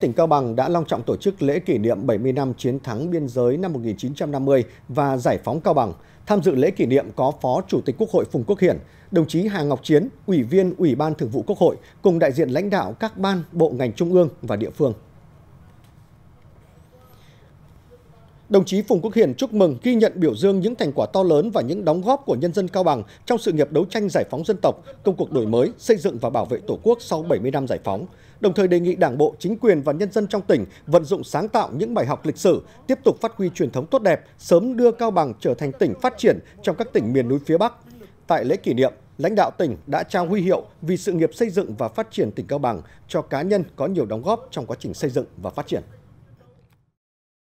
tỉnh cao bằng đã long trọng tổ chức lễ kỷ niệm bảy mươi năm chiến thắng biên giới năm một nghìn chín trăm năm mươi và giải phóng cao bằng tham dự lễ kỷ niệm có phó chủ tịch quốc hội phùng quốc hiển đồng chí hà ngọc chiến ủy viên ủy ban thường vụ quốc hội cùng đại diện lãnh đạo các ban bộ ngành trung ương và địa phương đồng chí phùng quốc hiển chúc mừng ghi nhận biểu dương những thành quả to lớn và những đóng góp của nhân dân cao bằng trong sự nghiệp đấu tranh giải phóng dân tộc công cuộc đổi mới xây dựng và bảo vệ tổ quốc sau 70 năm giải phóng đồng thời đề nghị đảng bộ chính quyền và nhân dân trong tỉnh vận dụng sáng tạo những bài học lịch sử tiếp tục phát huy truyền thống tốt đẹp sớm đưa cao bằng trở thành tỉnh phát triển trong các tỉnh miền núi phía bắc tại lễ kỷ niệm lãnh đạo tỉnh đã trao huy hiệu vì sự nghiệp xây dựng và phát triển tỉnh cao bằng cho cá nhân có nhiều đóng góp trong quá trình xây dựng và phát triển